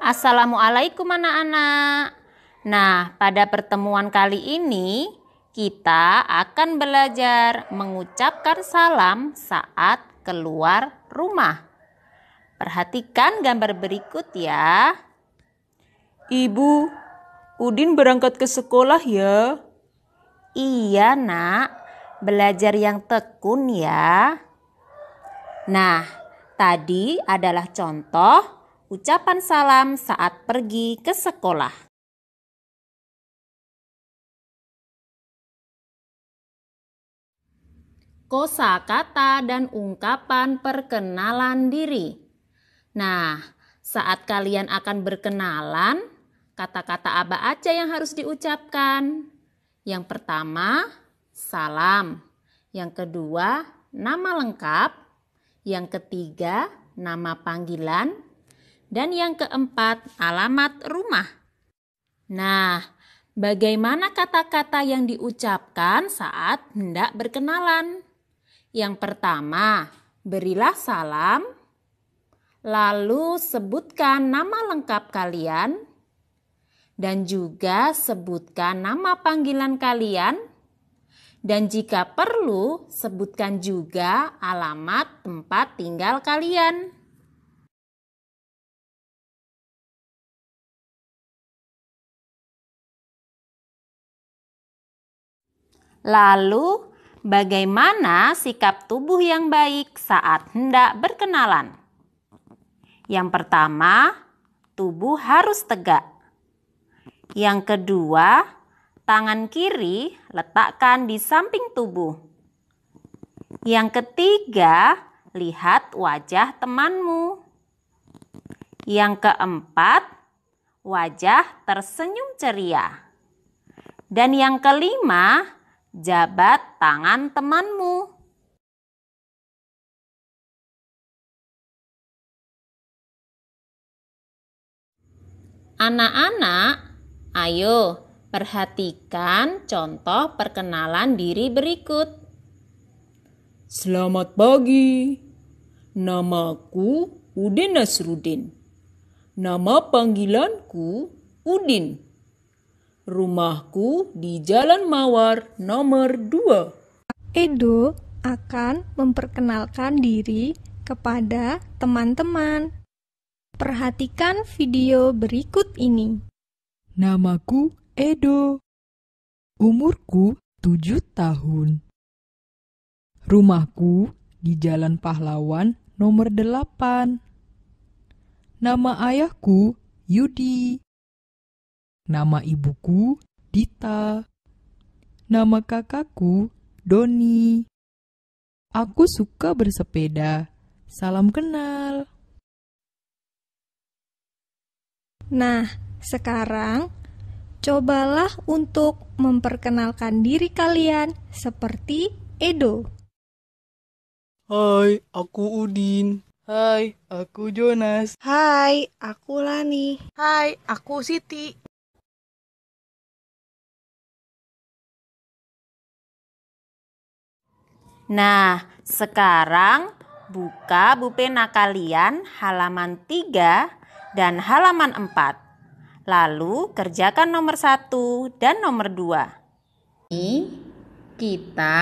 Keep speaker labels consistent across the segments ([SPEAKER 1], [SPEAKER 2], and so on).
[SPEAKER 1] Assalamualaikum anak-anak. Nah, pada pertemuan kali ini kita akan belajar mengucapkan salam saat keluar rumah. Perhatikan gambar berikut ya. Ibu, Udin berangkat ke sekolah ya. Iya, Nak. Belajar yang tekun ya. Nah, tadi adalah contoh ucapan salam saat pergi ke sekolah. Kosa kata dan ungkapan perkenalan diri. Nah, saat kalian akan berkenalan, kata-kata apa aja yang harus diucapkan? Yang pertama, salam. Yang kedua, nama lengkap. Yang ketiga, nama panggilan dan yang keempat, alamat rumah. Nah, bagaimana kata-kata yang diucapkan saat hendak berkenalan? Yang pertama, berilah salam, lalu sebutkan nama lengkap kalian, dan juga sebutkan nama panggilan kalian dan jika perlu, sebutkan juga alamat tempat tinggal kalian. Lalu, bagaimana sikap tubuh yang baik saat hendak berkenalan? Yang pertama, tubuh harus tegak. Yang kedua, tangan kiri letakkan di samping tubuh. Yang ketiga, lihat wajah temanmu. Yang keempat, wajah tersenyum ceria. Dan yang kelima, Jabat tangan temanmu. Anak-anak, ayo perhatikan contoh perkenalan diri berikut. Selamat pagi. Namaku Udin Nasrudin. Nama panggilanku Udin rumahku di Jalan Mawar nomor 2. Edo akan memperkenalkan diri kepada teman-teman. Perhatikan video berikut ini. Namaku Edo. Umurku 7 tahun. Rumahku di Jalan Pahlawan nomor 8. Nama ayahku Yudi. Nama ibuku Dita. Nama kakakku Doni. Aku suka bersepeda. Salam kenal. Nah, sekarang cobalah untuk memperkenalkan diri kalian seperti Edo. Hai, aku Udin. Hai, aku Jonas. Hai, aku Lani. Hai, aku Siti. Nah, sekarang buka bupena kalian halaman 3 dan halaman 4. Lalu kerjakan nomor 1 dan nomor 2. Ini kita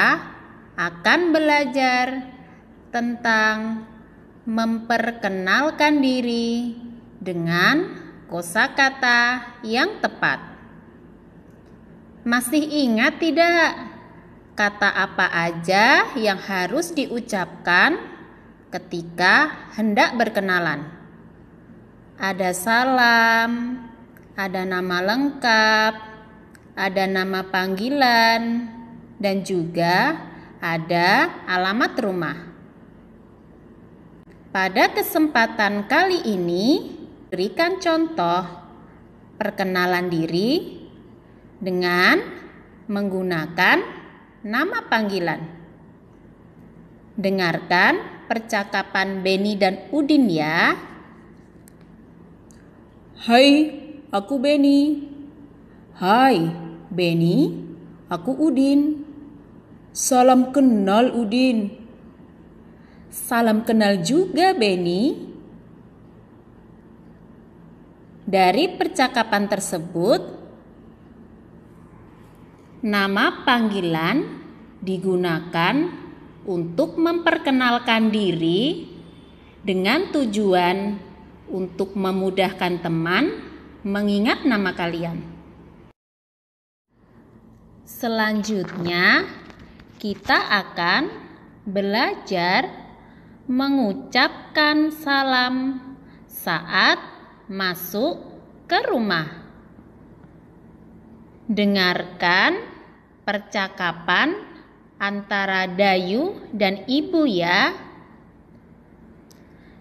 [SPEAKER 1] akan belajar tentang memperkenalkan diri dengan kosakata yang tepat. Masih ingat tidak kata apa aja yang harus diucapkan ketika hendak berkenalan. Ada salam, ada nama lengkap, ada nama panggilan, dan juga ada alamat rumah. Pada kesempatan kali ini, berikan contoh perkenalan diri dengan menggunakan nama panggilan. Dengarkan percakapan Beni dan Udin ya. Hai, aku Beni. Hai, Beni. Aku Udin. Salam kenal Udin. Salam kenal juga Beni. Dari percakapan tersebut, Nama panggilan digunakan untuk memperkenalkan diri dengan tujuan untuk memudahkan teman mengingat nama kalian. Selanjutnya, kita akan belajar mengucapkan salam saat masuk ke rumah. Dengarkan percakapan antara Dayu dan Ibu ya.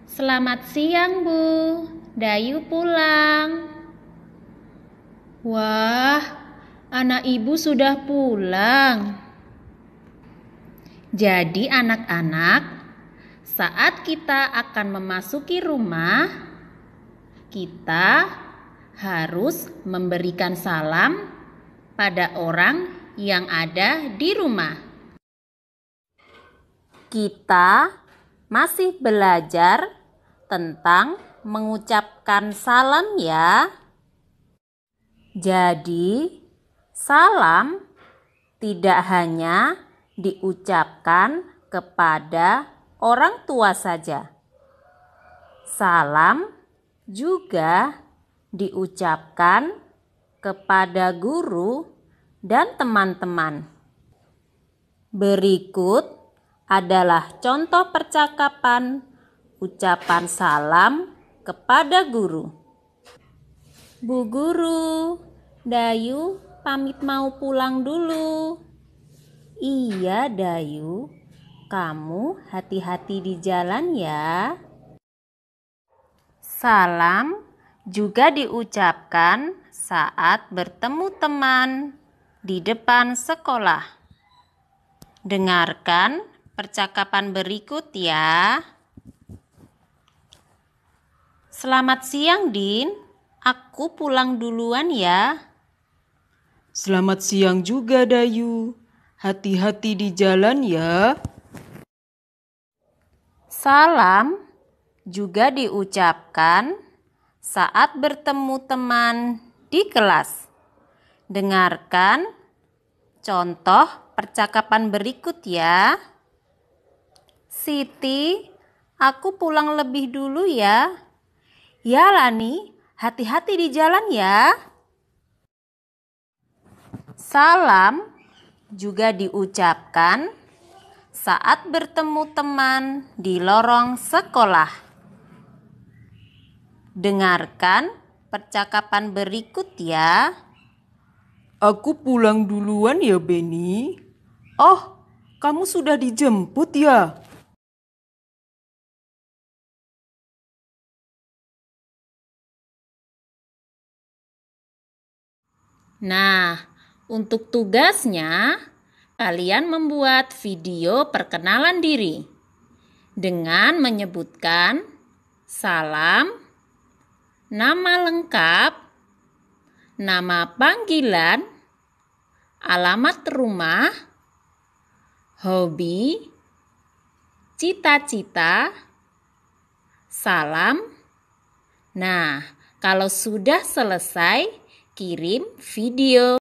[SPEAKER 1] Selamat siang, Bu. Dayu pulang. Wah, anak Ibu sudah pulang. Jadi, anak-anak, saat kita akan memasuki rumah, kita harus memberikan salam pada orang yang ada di rumah. Kita masih belajar tentang mengucapkan salam ya. Jadi, salam tidak hanya diucapkan kepada orang tua saja. Salam juga diucapkan kepada guru dan teman-teman. Berikut adalah contoh percakapan ucapan salam kepada guru. Bu guru, Dayu pamit mau pulang dulu. Iya, Dayu. Kamu hati-hati di jalan ya. Salam juga diucapkan saat bertemu teman di depan sekolah. Dengarkan percakapan berikut ya. Selamat siang, Din. Aku pulang duluan ya. Selamat siang juga, Dayu. Hati-hati di jalan ya. Salam juga diucapkan saat bertemu teman di kelas. Dengarkan contoh percakapan berikut ya. Siti, aku pulang lebih dulu ya. Ya Lani, hati-hati di jalan ya. Salam juga diucapkan saat bertemu teman di lorong sekolah. Dengarkan percakapan berikut ya. Aku pulang duluan ya, Benny. Oh, kamu sudah dijemput ya? Nah, untuk tugasnya, kalian membuat video perkenalan diri dengan menyebutkan salam nama lengkap, nama panggilan, alamat rumah, hobi, cita-cita, salam. Nah, kalau sudah selesai, kirim video.